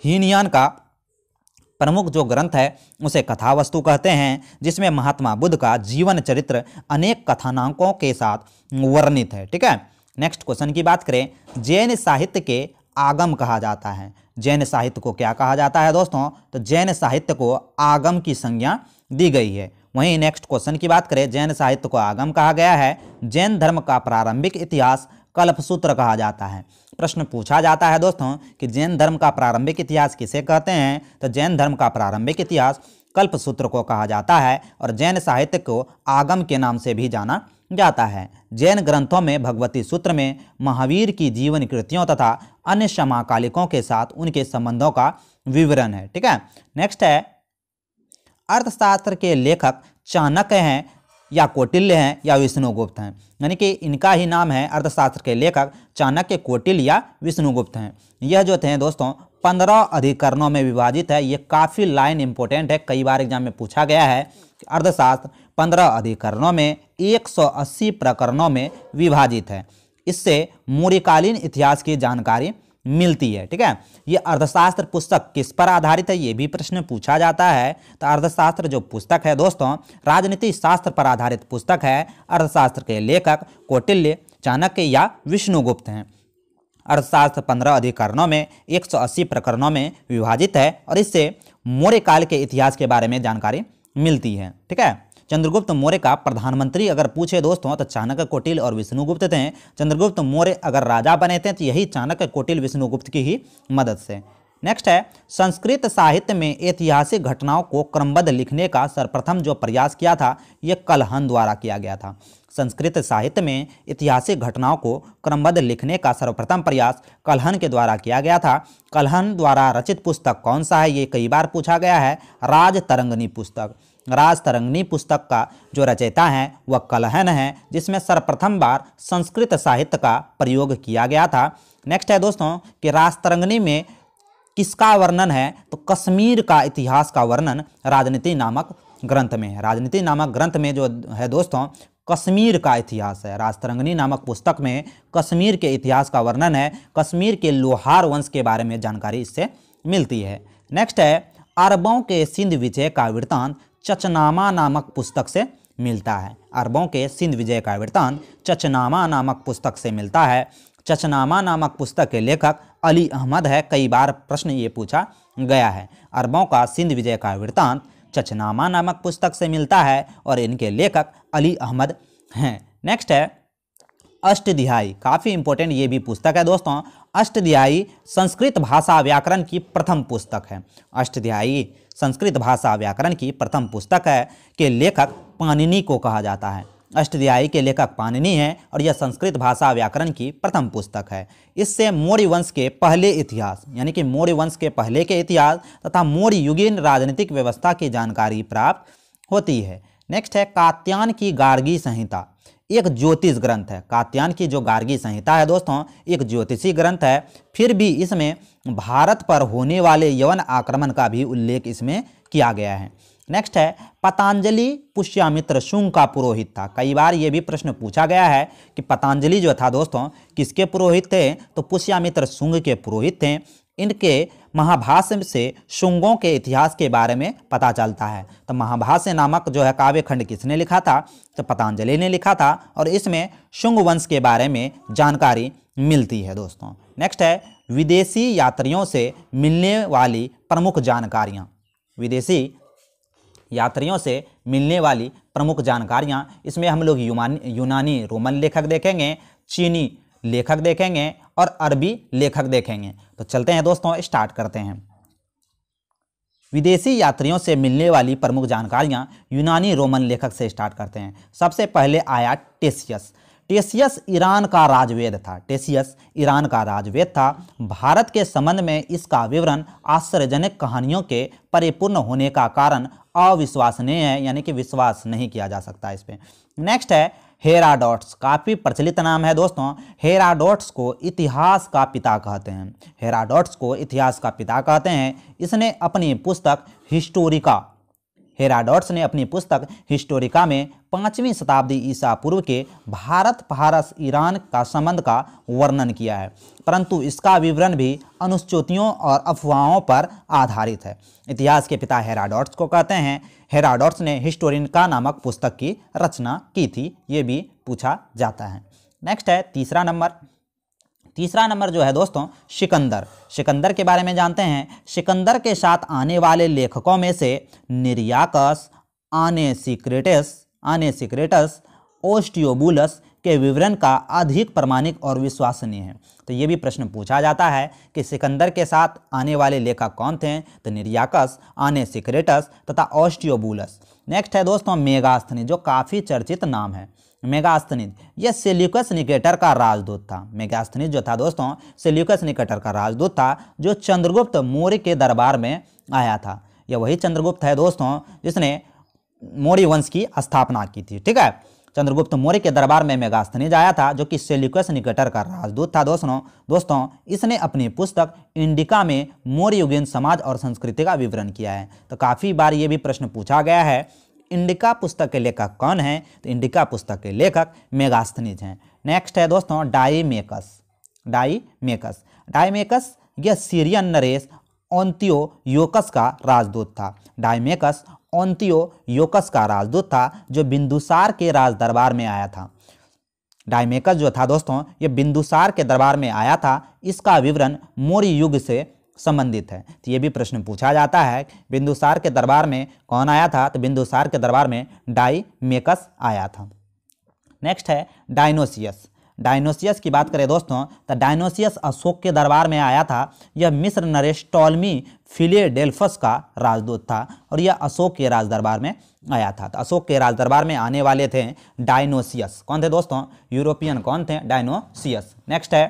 हीनयान का प्रमुख जो ग्रंथ है उसे कथावस्तु कहते हैं जिसमें महात्मा बुद्ध का जीवन चरित्र अनेक कथानांकों के साथ वर्णित है ठीक है नेक्स्ट क्वेश्चन की बात करें जैन साहित्य के आगम कहा जाता है जैन साहित्य को क्या कहा जाता है दोस्तों तो जैन साहित्य को आगम की संज्ञा दी गई है वहीं नेक्स्ट क्वेश्चन की बात करें जैन साहित्य को आगम कहा गया है जैन धर्म का प्रारंभिक इतिहास कल्पसूत्र कहा जाता है प्रश्न पूछा जाता है दोस्तों कि जैन धर्म का प्रारंभिक इतिहास किसे कहते हैं तो जैन धर्म का प्रारंभिक इतिहास कल्प सूत्र को कहा जाता है और जैन साहित्य को आगम के नाम से भी जाना जाता है जैन ग्रंथों में भगवती सूत्र में महावीर की जीवन कृतियों तथा अन्य समाकालिकों के साथ उनके संबंधों का विवरण है ठीक है नेक्स्ट है अर्थशास्त्र के लेखक चाणक्य हैं या कौटिल्य हैं या विष्णुगुप्त हैं यानी कि इनका ही नाम है अर्थशास्त्र के लेखक चाणक्य कौटिल्य या विष्णुगुप्त हैं यह जो थे दोस्तों पंद्रह अधिकरणों में विभाजित है ये काफ़ी लाइन इंपॉर्टेंट है कई बार एग्जाम में पूछा गया है अर्थशास्त्र पंद्रह अधिकरणों में अस्सी प्रकरणों में विभाजित है इससे मौर्यकालीन इतिहास की जानकारी मिलती है ठीक है ये अर्थशास्त्र पुस्तक किस पर आधारित है ये भी प्रश्न पूछा जाता है तो अर्थशास्त्र जो पुस्तक है दोस्तों राजनीति शास्त्र पर आधारित पुस्तक है अर्थशास्त्र के लेखक कौटिल्य चाणक्य या विष्णुगुप्त हैं अर्थशास्त्र पंद्रह अधिकरणों में अस्सी प्रकरणों में विभाजित है और इससे मौर्य काल के इतिहास के बारे में जानकारी मिलती है ठीक है चंद्रगुप्त मौर्य का प्रधानमंत्री अगर पूछे दोस्तों तो चाणक्य कोटिल और विष्णुगुप्त थे चंद्रगुप्त मौर्य अगर राजा बने थे तो यही चाणक्य कोटिल विष्णुगुप्त की ही मदद से नेक्स्ट है संस्कृत साहित्य में ऐतिहासिक घटनाओं को क्रमबद्ध लिखने का सर्वप्रथम जो प्रयास किया था यह कलहन द्वारा किया गया था संस्कृत साहित्य में ऐतिहासिक घटनाओं को क्रमबद्ध लिखने का सर्वप्रथम प्रयास कलहन के द्वारा किया गया था कलहन द्वारा रचित पुस्तक कौन सा है ये कई बार पूछा गया है राज तरंगनी पुस्तक राजतरंगनी पुस्तक का जो रचयिता हैं वह कलहन है जिसमें सर्वप्रथम बार संस्कृत साहित्य का प्रयोग किया गया था नेक्स्ट है दोस्तों कि राजतरंगनी में किसका वर्णन है तो कश्मीर का इतिहास का वर्णन राजनीति नामक ग्रंथ में है राजनीति नामक ग्रंथ में जो है दोस्तों कश्मीर का इतिहास है राजतरंगनी नामक पुस्तक में कश्मीर के इतिहास का वर्णन है कश्मीर के लोहार वंश के बारे में जानकारी इससे मिलती है नेक्स्ट है अरबों के सिंध विजय का वृत्तांत चचनामा नामक पुस्तक से मिलता है अरबों के सिंध विजय का वृत्तांत चचनामा नामक पुस्तक से मिलता है चचनामा नामक पुस्तक के लेखक अली अहमद है कई बार प्रश्न ये पूछा गया है अरबों का सिंध विजय का वृत्तांत चचनामा नामक पुस्तक से मिलता है और इनके लेखक अली अहमद हैं नेक्स्ट है अष्टध्यायी काफ़ी इंपॉर्टेंट ये भी पुस्तक है दोस्तों अष्टध्यायी संस्कृत भाषा व्याकरण की प्रथम पुस्तक है अष्टध्यायी संस्कृत भाषा व्याकरण की प्रथम पुस्तक है के लेखक पानिनी को कहा जाता है अष्टध्यायी के लेखक पानिनी हैं और यह संस्कृत भाषा व्याकरण की प्रथम पुस्तक है इससे मौर्य वंश के पहले इतिहास यानी कि मौर्य वंश के पहले के इतिहास तथा मौर्य युगीन राजनीतिक व्यवस्था की जानकारी प्राप्त होती है नेक्स्ट है कात्यान की गार्गी संहिता एक ज्योतिष ग्रंथ है कात्यान की जो गार्गी संहिता है दोस्तों एक ज्योतिषी ग्रंथ है फिर भी इसमें भारत पर होने वाले यवन आक्रमण का भी उल्लेख इसमें किया गया है नेक्स्ट है पतंजलि पुष्यामित्र शुंग का पुरोहित था कई बार ये भी प्रश्न पूछा गया है कि पतंजलि जो था दोस्तों किसके पुरोहित थे तो पुष्यामित्र शुंग के पुरोहित थे इनके महाभाष्य से शुंगों के इतिहास के बारे में पता चलता है तो महाभाष्य नामक जो है काव्य खंड किसने लिखा था तो पतंजलि ने लिखा था और इसमें शुंग वंश के बारे में जानकारी मिलती है दोस्तों नेक्स्ट है विदेशी यात्रियों से मिलने वाली प्रमुख जानकारियाँ विदेशी यात्रियों से मिलने वाली प्रमुख जानकारियाँ इसमें हम लोग यूनानी रोमन लेखक देखेंगे चीनी लेखक देखेंगे और अरबी लेखक देखेंगे तो चलते हैं दोस्तों स्टार्ट करते हैं विदेशी यात्रियों से मिलने वाली प्रमुख जानकारियाँ यूनानी रोमन लेखक से स्टार्ट करते हैं सबसे पहले आया टेसियस टेसियस ईरान का राजवेद था टेसियस ईरान का राजवेद था भारत के संबंध में इसका विवरण आश्चर्यजनक कहानियों के परिपूर्ण होने का कारण अविश्वसनीय है यानी कि विश्वास नहीं किया जा सकता इस पर नेक्स्ट है हेराडोट्स काफ़ी प्रचलित नाम है दोस्तों हेराडोट्स को इतिहास का पिता कहते हैं हेराडोट्स को इतिहास का पिता कहते हैं इसने अपनी पुस्तक हिस्टोरिका हेराडोट्स ने अपनी पुस्तक हिस्टोरिका में पाँचवीं शताब्दी ईसा पूर्व के भारत फारस ईरान का संबंध का वर्णन किया है परंतु इसका विवरण भी अनुच्चोतियों और अफवाहों पर आधारित है इतिहास के पिता हेराडोट्स को कहते हैं हेराडोट्स ने हिस्टोरिका नामक पुस्तक की रचना की थी ये भी पूछा जाता है नेक्स्ट है तीसरा नंबर तीसरा नंबर जो है दोस्तों सिकंदर सिकंदर के बारे में जानते हैं सिकंदर के साथ आने वाले लेखकों में से निर्याकस आने सिक्रेटस आने सिक्रेटस ओस्टियोबुलस के विवरण का अधिक प्रमाणिक और विश्वसनीय है तो ये भी प्रश्न पूछा जाता है कि सिकंदर के साथ आने वाले लेखक कौन थे तो निर्याकस आने सिक्रेटस तथा ऑस्टियोबुलस नेक्स्ट है दोस्तों मेगास्थनी जो काफ़ी चर्चित नाम है मेगास्थनीज यह सेल्यूकस निकेटर का राजदूत था मेगास्थनीज जो था दोस्तों सेल्यूकस निकेटर का राजदूत था जो चंद्रगुप्त मौर्य के दरबार में आया था यह वही चंद्रगुप्त है दोस्तों जिसने मौर्य वंश की स्थापना की थी ठीक है चंद्रगुप्त मौर्य के दरबार में मेगास्थनीज आया था जो कि सेल्यूकस निकेटर का राजदूत था दोस्तों दोस्तों इसने अपनी पुस्तक इंडिका में मौर्य युगेन समाज और संस्कृति का विवरण किया है तो काफ़ी बार ये भी प्रश्न पूछा गया है इंडिका पुस्तक के लेखक कौन हैं तो इंडिका पुस्तक के लेखक मेगास्थनीज हैं नेक्स्ट है दोस्तों Deimachus Deimachus Deimachus यह सीरियन नरेश ओंतियो योकस का राजदूत था डाइमेकस ओंतियो योकस का राजदूत था जो बिंदुसार के राज दरबार में आया था डाइमेकस जो था दोस्तों ये बिंदुसार के दरबार में आया था इसका विवरण मौर्य युग से संबंधित है तो ये भी प्रश्न पूछा जाता है बिंदुसार के दरबार में कौन आया था तो बिंदुसार के दरबार में डाई मेकस आया था नेक्स्ट है डायनोसियस डायनोसियस की बात करें दोस्तों तो डायनोसियस अशोक के दरबार में आया था यह मिस्र नरेश टॉलमी फिलेडेल्फस का राजदूत था और यह अशोक के राज दरबार में आया था तो अशोक के राज दरबार में आने वाले थे डायनोसियस कौन थे दोस्तों यूरोपियन कौन थे डायनोसियस नेक्स्ट है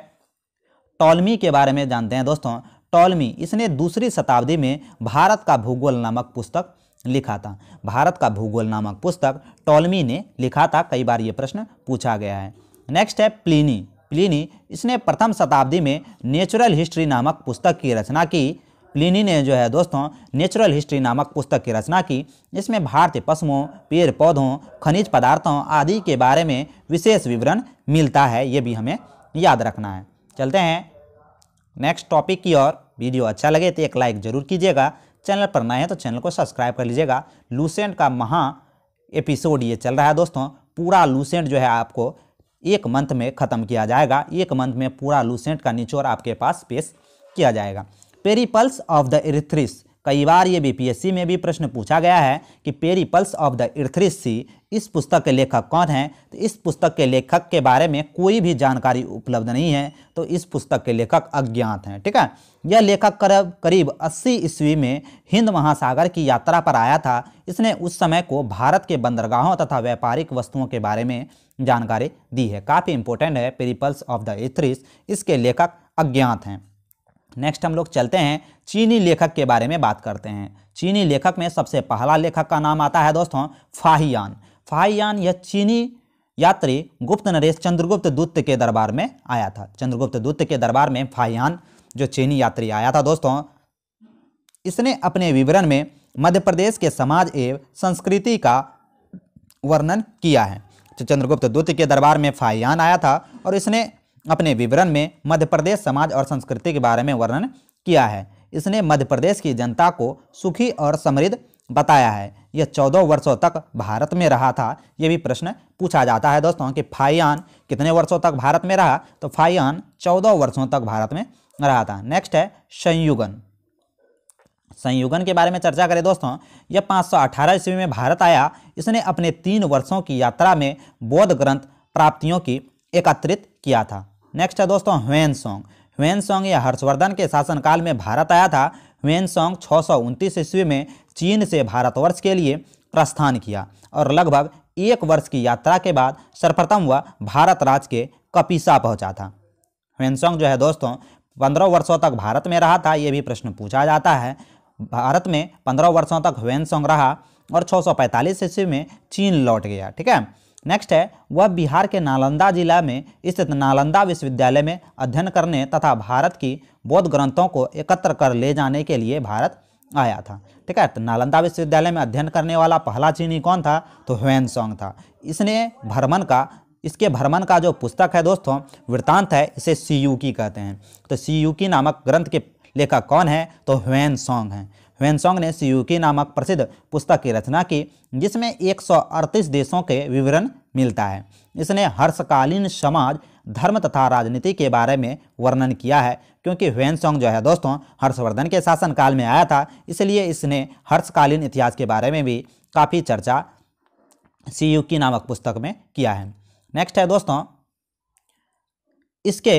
टॉलमी के बारे में जानते हैं दोस्तों टॉलमी इसने दूसरी शताब्दी में भारत का भूगोल नामक पुस्तक लिखा था भारत का भूगोल नामक पुस्तक टॉलमी ने लिखा था कई बार ये प्रश्न पूछा गया है नेक्स्ट है प्लीनी प्लिनी इसने प्रथम शताब्दी में नेचुरल हिस्ट्री नामक पुस्तक की रचना की प्लिनी ने जो है दोस्तों नेचुरल हिस्ट्री नामक पुस्तक की रचना की इसमें भारतीय पशुओं पेड़ पौधों खनिज पदार्थों आदि के बारे में विशेष विवरण मिलता है ये भी हमें याद रखना है चलते हैं नेक्स्ट टॉपिक की ओर वीडियो अच्छा लगे तो एक लाइक जरूर कीजिएगा चैनल पर नए हैं तो चैनल को सब्सक्राइब कर लीजिएगा लूसेंट का महा एपिसोड ये चल रहा है दोस्तों पूरा लूसेंट जो है आपको एक मंथ में ख़त्म किया जाएगा एक मंथ में पूरा लूसेंट का निचोड़ आपके पास पेश किया जाएगा पेरीपल्स ऑफ द एरिथ्रिस कई बार ये बीपीएससी में भी प्रश्न पूछा गया है कि Periplus of the Erythraean Sea इस पुस्तक के लेखक कौन हैं तो इस पुस्तक के लेखक के बारे में कोई भी जानकारी उपलब्ध नहीं है तो इस पुस्तक के लेखक अज्ञात हैं ठीक है यह लेखक करीब करीब अस्सी ईस्वी में हिंद महासागर की यात्रा पर आया था इसने उस समय को भारत के बंदरगाहों तथा व्यापारिक वस्तुओं के बारे में जानकारी दी है काफ़ी इंपॉर्टेंट है पेरीपल्स ऑफ द इथ्रिस इसके लेखक अज्ञात हैं नेक्स्ट हम लोग चलते हैं चीनी लेखक के बारे में बात करते हैं चीनी लेखक में सबसे पहला लेखक का नाम आता है दोस्तों फाहियान फाहियान यह चीनी यात्री गुप्त नरेश चंद्रगुप्त दूत के दरबार में आया था चंद्रगुप्त दूत के दरबार में फाहियान जो चीनी यात्री आया था दोस्तों इसने अपने विवरण में मध्य प्रदेश के समाज एवं संस्कृति का वर्णन किया है तो चंद्रगुप्त दूत के दरबार में फाहियान आया था और इसने अपने विवरण में मध्य प्रदेश समाज और संस्कृति के बारे में वर्णन किया है इसने मध्य प्रदेश की जनता को सुखी और समृद्ध बताया है यह चौदह वर्षों तक भारत में रहा था यह भी प्रश्न पूछा जाता है दोस्तों कि फाइयान कितने वर्षों तक भारत में रहा तो फाइयान चौदह वर्षों तक भारत में रहा था नेक्स्ट है संयुगन संयुगन के बारे में चर्चा करें दोस्तों यह 518 ईस्वी में भारत आया इसने अपने तीन वर्षों की यात्रा में बौद्ध ग्रंथ प्राप्तियों की एकत्रित किया था नेक्स्ट है दोस्तों ह्वेन सॉन्ग ह्वेन सॉन्ग यह हर्षवर्धन के शासनकाल में भारत आया था ह्वेन सॉन्ग छः ईस्वी में चीन से भारतवर्ष के लिए प्रस्थान किया और लगभग एक वर्ष की यात्रा के बाद सर्वप्रथम वह भारत राज के कपिसा पहुंचा था ह्वेनसोंग जो है दोस्तों पंद्रह वर्षों तक भारत में रहा था ये भी प्रश्न पूछा जाता है भारत में पंद्रह वर्षों तक ह्वेनसोंग रहा और 645 ईस्वी में चीन लौट गया ठीक है नेक्स्ट है वह बिहार के नालंदा जिला में स्थित नालंदा विश्वविद्यालय में अध्ययन करने तथा भारत की बौद्ध ग्रंथों को एकत्र कर ले जाने के लिए भारत आया था ठीक है तो नालंदा विश्वविद्यालय में अध्ययन करने वाला पहला चीनी कौन था तो ह्वेन सॉन्ग था इसने भ्रमण का इसके भ्रमण का जो पुस्तक है दोस्तों वृत्तांत है इसे सी की कहते हैं तो सी की नामक ग्रंथ के लेखक कौन है तो ह्वेन सॉन्ग हैं वेनसोंग ने सियूकी नामक प्रसिद्ध पुस्तक की रचना की जिसमें एक देशों के विवरण मिलता है इसने हर्षकालीन समाज धर्म तथा राजनीति के बारे में वर्णन किया है क्योंकि वेनसोंग जो है दोस्तों हर्षवर्धन के शासनकाल में आया था इसलिए इसने हर्षकालीन इतिहास के बारे में भी काफ़ी चर्चा की नामक पुस्तक में किया है नेक्स्ट है दोस्तों इसके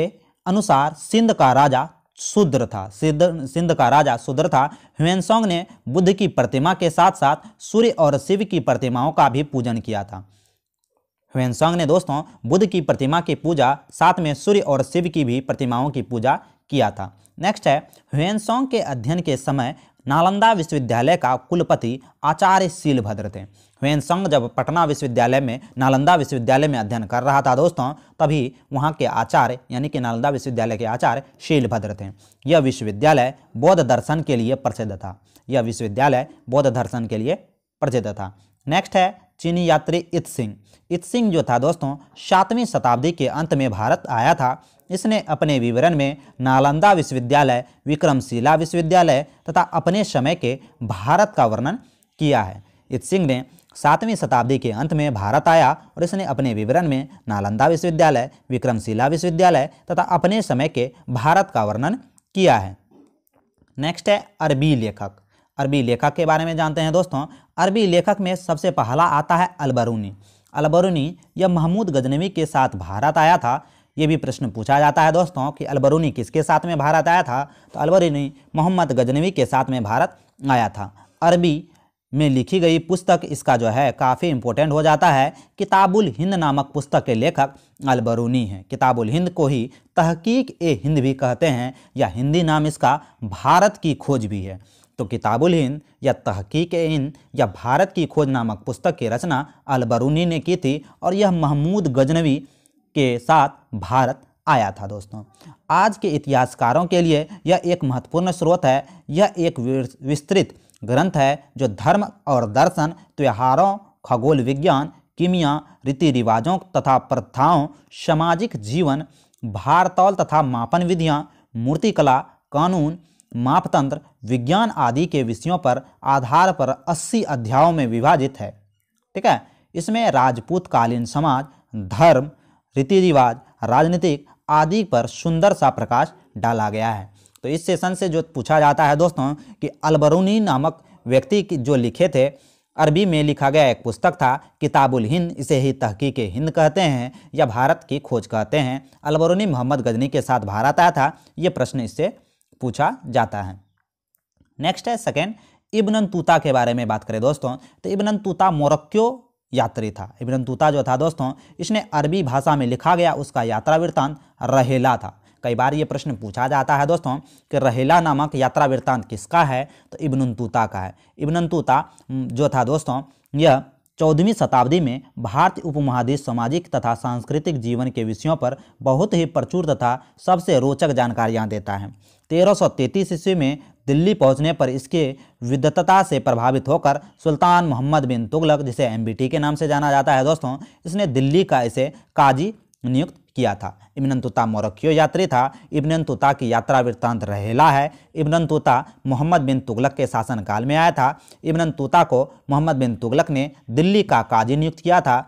अनुसार सिंध का राजा शूद्र था सिद्ध सिंध का राजा शुद्र था ह्वेनसोंग ने बुद्ध की प्रतिमा के साथ साथ सूर्य और शिव की प्रतिमाओं का भी पूजन किया था ह्वेनसोंग ने दोस्तों बुद्ध की प्रतिमा की पूजा साथ में सूर्य और शिव की भी प्रतिमाओं की पूजा किया था नेक्स्ट है ह्वेनसोंग के अध्ययन के समय नालंदा विश्वविद्यालय का कुलपति आचार्य शीलभद्र थे ह्वेनसंग जब पटना विश्वविद्यालय में नालंदा विश्वविद्यालय में अध्ययन कर रहा था दोस्तों तभी वहाँ के आचार्य यानी कि नालंदा विश्वविद्यालय के आचार्य शीलभद्र थे यह विश्वविद्यालय बौद्ध दर्शन के लिए प्रसिद्ध था यह विश्वविद्यालय बौद्ध दर्शन के लिए प्रसिद्ध था नेक्स्ट है चीनी यात्री इत सिंह इत सिंह जो था दोस्तों सातवीं शताब्दी के अंत में भारत आया था इसने अपने विवरण में नालंदा विश्वविद्यालय विक्रमशिला विश्वविद्यालय तथा अपने समय के भारत का वर्णन किया है इत सिंह ने सातवीं शताब्दी के अंत में भारत आया और इसने अपने विवरण में नालंदा विश्वविद्यालय विक्रमशिला विश्वविद्यालय तथा अपने समय के भारत का वर्णन किया है नेक्स्ट है अरबी लेखक अरबी लेखक के बारे में जानते हैं दोस्तों अरबी लेखक में सबसे पहला आता है अलबरूनी अलबरूनी यह महमूद गजनवी के साथ भारत आया था ये भी प्रश्न पूछा जाता है दोस्तों कि अलबरूनी किसके साथ में भारत आया था तो अलबरूनी मोहम्मद गजनवी के साथ में भारत आया था अरबी में लिखी गई पुस्तक इसका जो है काफ़ी इम्पोर्टेंट हो जाता है किताबुल हिंद नामक पुस्तक के लेखक अलबरूनी हैं किताबुल हिंद को ही तहकीक ए हिंद भी कहते हैं या हिंदी नाम इसका भारत की खोज भी है तो किताबुल हिंद या तहकीक हिंद या भारत की खोज नामक पुस्तक की रचना अलबरूनी ने की थी और यह महमूद गजनवी के साथ भारत आया था दोस्तों आज के इतिहासकारों के लिए यह एक महत्वपूर्ण स्रोत है यह एक विस्तृत ग्रंथ है जो धर्म और दर्शन त्योहारों खगोल विज्ञान किमिया रीति रिवाजों तथा प्रथाओं सामाजिक जीवन भारतौल तथा मापन विधियाँ मूर्तिकला कानून मापतंत्र विज्ञान आदि के विषयों पर आधार पर 80 अध्यायों में विभाजित है ठीक है इसमें राजपूत कालीन समाज धर्म रीति रिवाज राजनीतिक आदि पर सुंदर सा प्रकाश डाला गया है तो इस सेशन से जो पूछा जाता है दोस्तों कि अलबरूनी नामक व्यक्ति की जो लिखे थे अरबी में लिखा गया एक पुस्तक था किताबुल हिंद इसे ही तहकीक हिंद कहते हैं या भारत की खोज कहते हैं अलबरूनी मोहम्मद गजनी के साथ भारत आया था ये प्रश्न इससे पूछा जाता है नेक्स्ट है सेकेंड इबन तूता के बारे में बात करें दोस्तों तो इबन तूता मोरक्यो यात्री था इबन तूता जो था दोस्तों इसने अरबी भाषा में लिखा गया उसका यात्रा वृत्तांत रहेला था कई बार ये प्रश्न पूछा जाता है दोस्तों कि रहेला नामक यात्रा वृत्तांत किसका है तो इब्न का है इब्न जो था दोस्तों यह चौदहवीं शताब्दी में भारतीय उपमहादेश सामाजिक तथा सांस्कृतिक जीवन के विषयों पर बहुत ही प्रचुर तथा सबसे रोचक जानकारियाँ देता है 1333 ईस्वी में दिल्ली पहुंचने पर इसके विद्वत्ता से प्रभावित होकर सुल्तान मोहम्मद बिन तुगलक जिसे एम के नाम से जाना जाता है दोस्तों इसने दिल्ली का इसे काजी नियुक्त किया था इब्न मोरक्यो यात्री था इब्न की यात्रा वृत्तांत रहेला है इब्न मोहम्मद बिन तुगलक के शासनकाल में आया था इब्न को मोहम्मद बिन तुगलक ने दिल्ली का काजी नियुक्त किया था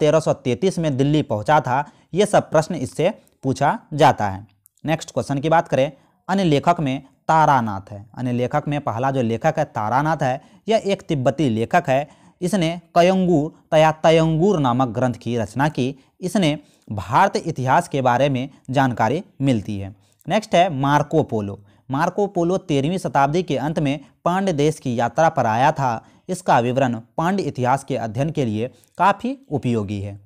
तेरह सौ 1333 में दिल्ली पहुंचा था ये सब प्रश्न इससे पूछा जाता है नेक्स्ट क्वेश्चन की बात करें अन्य लेखक में तारानाथ है अन्य लेखक में पहला जो लेखक है तारानाथ है यह एक तिब्बती लेखक है इसने कयंगूर तया तयंगूर नामक ग्रंथ की रचना की इसने भारत इतिहास के बारे में जानकारी मिलती है नेक्स्ट है मार्को पोलो मार्को पोलो तेरहवीं शताब्दी के अंत में पांड्य देश की यात्रा पर आया था इसका विवरण पांड्य इतिहास के अध्ययन के लिए काफ़ी उपयोगी है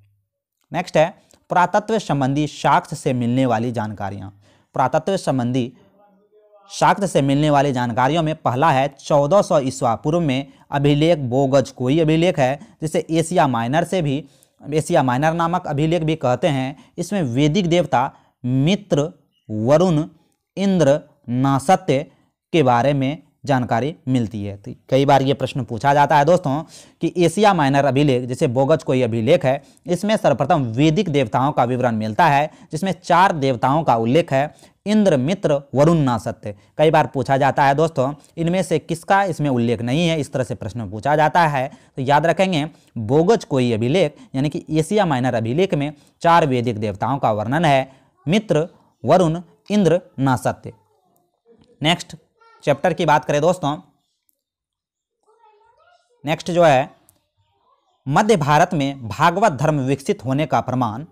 नेक्स्ट है पुरातत्व संबंधी साक्ष्य से मिलने वाली जानकारियाँ पुरातत्व संबंधी साक्ष्य से मिलने वाली जानकारियों में पहला है 1400 ईस्वा पूर्व में अभिलेख बोगज कोई अभिलेख है जिसे एशिया माइनर से भी एशिया माइनर नामक अभिलेख भी कहते हैं इसमें वैदिक देवता मित्र वरुण इंद्र नासत्य के बारे में जानकारी मिलती है तो कई बार ये प्रश्न पूछा जाता है दोस्तों कि एशिया माइनर अभिलेख जैसे बोगज कोई अभिलेख है इसमें सर्वप्रथम वैदिक देवताओं का विवरण मिलता है जिसमें चार देवताओं का उल्लेख है इंद्र मित्र वरुण ना सत्य कई बार पूछा जाता है दोस्तों इनमें से किसका इसमें उल्लेख नहीं है इस तरह से प्रश्न पूछा जाता है तो याद रखेंगे बोगज कोई अभिलेख यानी कि एशिया माइनर अभिलेख में चार वैदिक देवताओं का वर्णन है मित्र वरुण इंद्र ना सत्य नेक्स्ट चैप्टर की बात करें दोस्तों नेक्स्ट जो है मध्य भारत में भागवत धर्म विकसित होने का प्रमाण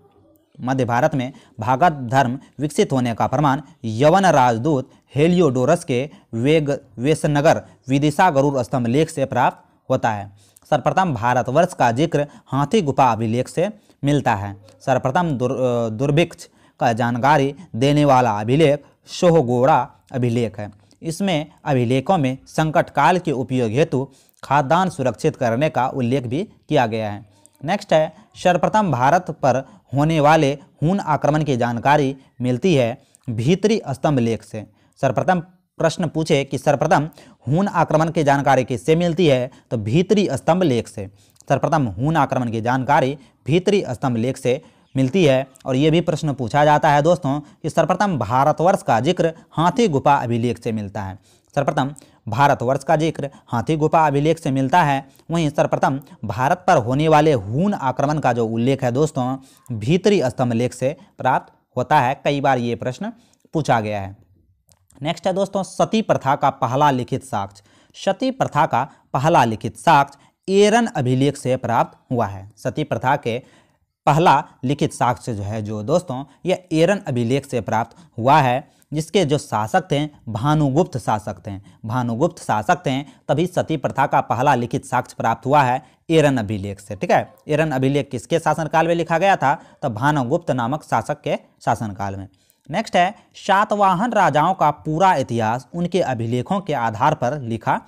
मध्य भारत में भागवत धर्म विकसित होने का प्रमाण यवन राजदूत हेलियोडोरस के वेग वेशनगर विदिशा गरुड़ स्तंभ लेख से प्राप्त होता है सर्वप्रथम भारतवर्ष का जिक्र हाथी गुफा अभिलेख से मिलता है सर्वप्रथम दुर, दुर्भिक्ष का जानकारी देने वाला अभिलेख शोहगोड़ा अभिलेख है इसमें अभिलेखों में संकट काल के उपयोग हेतु खाद्यान्न सुरक्षित करने का उल्लेख भी किया गया है नेक्स्ट है सर्वप्रथम भारत पर होने वाले हून आक्रमण की जानकारी मिलती है भीतरी स्तंभ लेख से सर्वप्रथम प्रश्न पूछे कि सर्वप्रथम हून आक्रमण की जानकारी किससे मिलती है तो भीतरी स्तंभ लेख से सर्वप्रथम हून आक्रमण की जानकारी भीतरी स्तंभ लेख से मिलती है और ये भी प्रश्न पूछा जाता है दोस्तों कि सर्वप्रथम भारतवर्ष का जिक्र हाथी गुफा अभिलेख से मिलता है सर्वप्रथम भारतवर्ष का जिक्र हाथी गुफा अभिलेख से मिलता है वहीं सर्वप्रथम भारत पर होने वाले हून आक्रमण का जो उल्लेख है दोस्तों भीतरी स्तंभ लेख से प्राप्त होता है कई बार ये प्रश्न पूछा गया है नेक्स्ट है दोस्तों सती प्रथा का पहला लिखित साक्ष्य सती प्रथा का पहला लिखित साक्ष्य एरन अभिलेख से प्राप्त हुआ है सती प्रथा के पहला लिखित साक्ष्य जो है जो दोस्तों यह एरन अभिलेख से प्राप्त हुआ है जिसके जो शासक थे भानुगुप्त शासक थे भानुगुप्त शासक थे तभी सती प्रथा का पहला लिखित साक्ष्य प्राप्त हुआ है एरन अभिलेख से ठीक है एरन अभिलेख किसके शासनकाल में लिखा गया था तो भानुगुप्त नामक शासक के शासनकाल में नेक्स्ट है सातवाहन राजाओं का पूरा इतिहास उनके अभिलेखों के आधार पर लिखा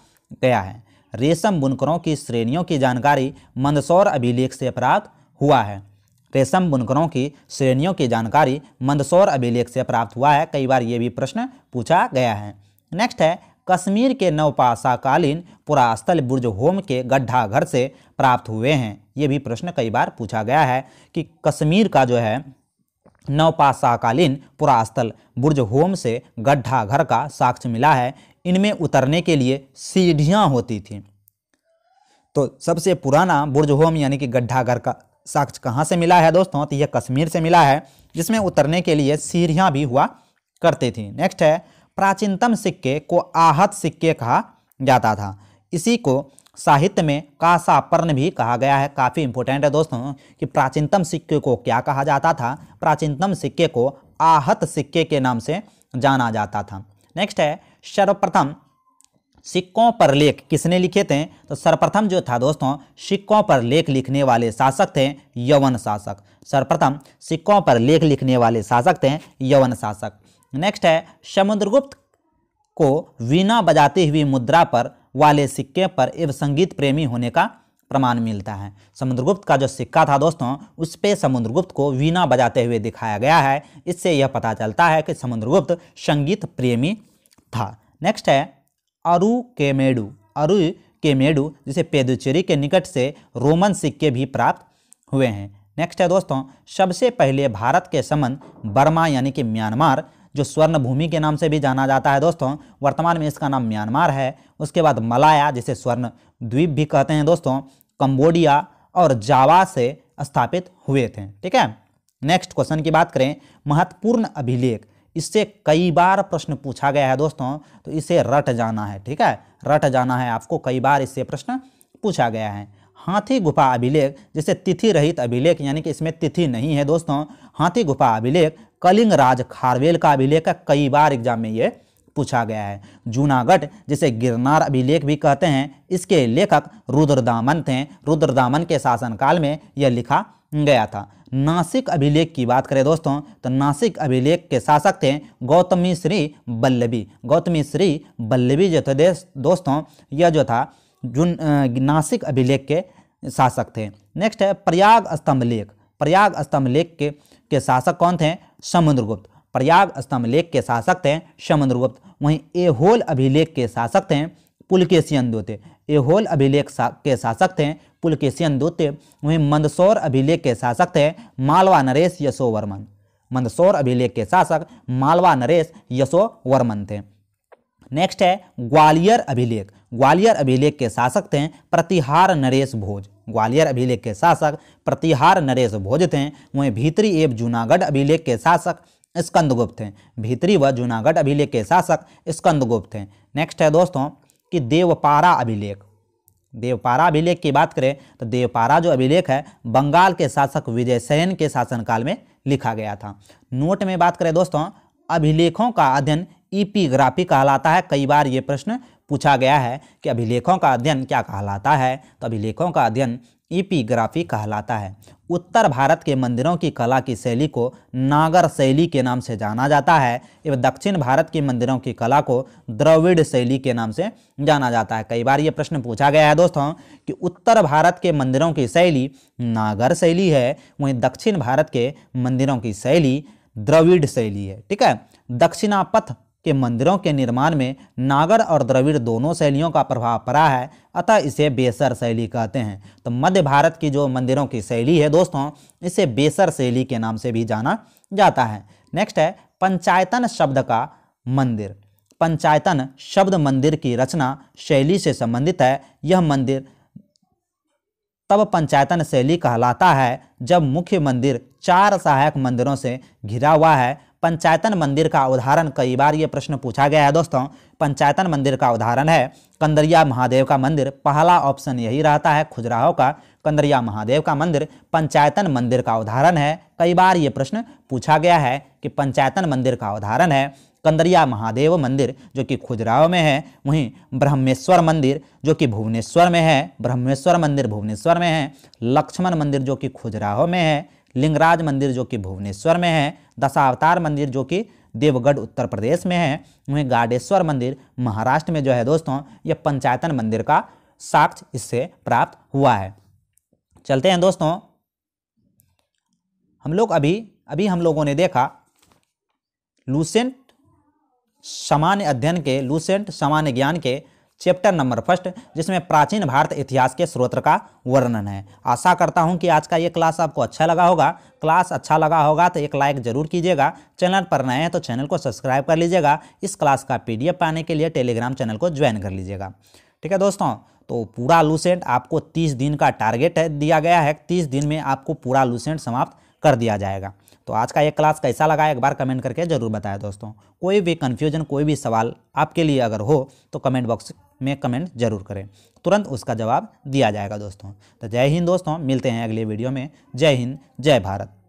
गया है रेशम बुनकरों की श्रेणियों की जानकारी मंदसौर अभिलेख से प्राप्त हुआ है रेशम तो बुनकरों की श्रेणियों की जानकारी मंदसौर अभिलेख से प्राप्त हुआ है कई बार ये भी प्रश्न पूछा गया है नेक्स्ट है कश्मीर के नवपाशाकालीन पुरास्थल बुर्ज होम के गड्ढा घर से प्राप्त हुए हैं ये भी प्रश्न कई बार पूछा गया है कि कश्मीर का जो है नवपाशाकालीन पुरास्थल बुर्ज होम से गड्ढा घर का साक्ष्य मिला है इनमें उतरने के लिए सीढ़ियाँ होती थी तो सबसे पुराना बुर्ज होम यानी कि गड्ढा घर का साक्ष्य कहाँ से मिला है दोस्तों तो यह कश्मीर से मिला है जिसमें उतरने के लिए सीढ़ियाँ भी हुआ करती थी नेक्स्ट है प्राचीनतम सिक्के को आहत सिक्के कहा जाता था इसी को साहित्य में कासापर्ण भी कहा गया है काफ़ी इंपॉर्टेंट है दोस्तों कि प्राचीनतम सिक्के को क्या कहा जाता था प्राचीनतम सिक्के को आहत सिक्के के नाम से जाना जाता था नेक्स्ट है सर्वप्रथम सिक्कों पर लेख किसने लिखे थे तो सर्वप्रथम जो था दोस्तों सिक्कों पर लेख लिखने वाले शासक थे यवन शासक सर्वप्रथम सिक्कों पर लेख लिखने वाले शासक थे यवन शासक नेक्स्ट है समुद्रगुप्त को वीणा बजाती हुई मुद्रा पर वाले सिक्के पर एवं संगीत प्रेमी होने का प्रमाण मिलता है समुद्रगुप्त का जो सिक्का था दोस्तों उस पर समुद्रगुप्त को वीणा बजाते हुए दिखाया गया है इससे यह पता चलता है कि समुद्रगुप्त संगीत प्रेमी था नेक्स्ट है अरु केमेडु अरु केमेडु जिसे पेदुचेरी के निकट से रोमन सिक्के भी प्राप्त हुए हैं नेक्स्ट है दोस्तों सबसे पहले भारत के संबंध बर्मा यानी कि म्यांमार जो स्वर्ण भूमि के नाम से भी जाना जाता है दोस्तों वर्तमान में इसका नाम म्यांमार है उसके बाद मलाया जिसे स्वर्ण द्वीप भी कहते हैं दोस्तों कंबोडिया और जावा से स्थापित हुए थे ठीक है नेक्स्ट क्वेश्चन की बात करें महत्वपूर्ण अभिलेख इससे कई बार प्रश्न पूछा गया है दोस्तों तो इसे रट जाना है ठीक है रट जाना है आपको कई बार इससे प्रश्न पूछा गया है हाथी गुफा अभिलेख जैसे तिथि रहित अभिलेख यानी कि इसमें तिथि नहीं है दोस्तों हाथी गुफा अभिलेख कलिंग राज खारवेल का अभिलेख का कई बार एग्जाम में ये पूछा गया है जूनागढ़ जिसे गिरनार अभिलेख भी कहते हैं इसके लेखक रुद्रदामन थे रुद्रदामन के शासनकाल में यह लिखा गया था नासिक अभिलेख की बात करें दोस्तों तो नासिक अभिलेख के शासक थे गौतमी श्री बल्लभी गौतमी श्री बल्लभी जो थे दोस्तों यह जो था जुन नासिक अभिलेख के शासक थे नेक्स्ट है प्रयाग स्तंभ लेख प्रयाग स्तंभ लेख के के शासक कौन थे समुद्रगुप्त प्रयाग स्तंभ लेख के शासक थे समुद्रगुप्त वहीं एहोल अभिलेख के शासक थे पुलकेशियन द्वितीय एहोल अभिलेख के शासक थे द्वितीय वहीं मंदसौर अभिलेख के शासक थे मालवा नरेश यशोवर्मन मंदसौर अभिलेख के शासक मालवा नरेश यशोवर्मन थे नेक्स्ट है ग्वालियर अभिलेख ग्वालियर अभिलेख के शासक थे प्रतिहार नरेश भोज ग्वालियर अभिलेख के शासक प्रतिहार नरेश भोज थे वहीं भीतरी एवं जूनागढ़ अभिलेख के शासक स्कंदगुप्त थे भीतरी व जूनागढ़ अभिलेख के शासक स्कंदगुप्त थे नेक्स्ट है दोस्तों कि देवपारा अभिलेख देवपारा अभिलेख की बात करें तो देवपारा जो अभिलेख है बंगाल के शासक विजय सेन के शासनकाल में लिखा गया था नोट में बात करें दोस्तों अभिलेखों का अध्ययन ईपीग्राफी कहलाता है कई बार ये प्रश्न पूछा गया है कि अभिलेखों का अध्ययन क्या कहलाता है तो अभिलेखों का अध्ययन ईपीग्राफी कहलाता है उत्तर भारत के मंदिरों की कला की शैली को नागर शैली के नाम से जाना जाता है एवं दक्षिण भारत के मंदिरों की कला को द्रविड़ शैली के नाम से जाना जाता है कई बार ये प्रश्न पूछा गया है दोस्तों कि उत्तर भारत के मंदिरों की शैली नागर शैली है वहीं दक्षिण भारत के मंदिरों की शैली द्रविड़ शैली है ठीक है दक्षिणापथ के मंदिरों के निर्माण में नागर और द्रविड़ दोनों शैलियों का प्रभाव पड़ा है अतः इसे बेसर शैली कहते हैं तो मध्य भारत की जो मंदिरों की शैली है दोस्तों इसे बेसर शैली के नाम से भी जाना जाता है नेक्स्ट है पंचायतन शब्द का मंदिर पंचायतन शब्द मंदिर की रचना शैली से संबंधित है यह मंदिर तब पंचायतन शैली कहलाता है जब मुख्य मंदिर चार सहायक मंदिरों से घिरा हुआ है पंचायतन मंदिर का उदाहरण कई बार ये प्रश्न पूछा गया है दोस्तों पंचायतन मंदिर का उदाहरण है कंदरिया महादेव का मंदिर पहला ऑप्शन यही रहता है खुजराहो का कंदरिया महादेव का मंदिर पंचायतन मंदिर का उदाहरण है कई बार ये प्रश्न पूछा गया है कि पंचायतन मंदिर का उदाहरण है कंदरिया महादेव मंदिर जो कि खुजराव में है वहीं ब्रह्मेश्वर मंदिर जो कि भुवनेश्वर में है ब्रह्मेश्वर मंदिर भुवनेश्वर में है लक्ष्मण मंदिर जो कि खुजराहो में है लिंगराज मंदिर जो कि भुवनेश्वर में है दशावतार मंदिर जो कि देवगढ़ उत्तर प्रदेश में है वहीं गाडेश्वर मंदिर महाराष्ट्र में जो है दोस्तों यह पंचायतन मंदिर का साक्ष्य इससे प्राप्त हुआ है चलते हैं दोस्तों हम लोग अभी अभी हम लोगों ने देखा लूसेंट सामान्य अध्ययन के लूसेंट सामान्य ज्ञान के चैप्टर नंबर फर्स्ट जिसमें प्राचीन भारत इतिहास के स्रोत का वर्णन है आशा करता हूं कि आज का ये क्लास आपको अच्छा लगा होगा क्लास अच्छा लगा होगा तो एक लाइक जरूर कीजिएगा चैनल पर नए हैं तो चैनल को सब्सक्राइब कर लीजिएगा इस क्लास का पी पाने के लिए टेलीग्राम चैनल को ज्वाइन कर लीजिएगा ठीक है दोस्तों तो पूरा लूसेंट आपको तीस दिन का टारगेट दिया गया है तीस दिन में आपको पूरा लूसेंट समाप्त कर दिया जाएगा तो आज का ये क्लास कैसा लगा एक बार कमेंट करके ज़रूर बताएं दोस्तों कोई भी कन्फ्यूजन कोई भी सवाल आपके लिए अगर हो तो कमेंट बॉक्स में कमेंट जरूर करें तुरंत उसका जवाब दिया जाएगा दोस्तों तो जय हिंद दोस्तों मिलते हैं अगले वीडियो में जय हिंद जय भारत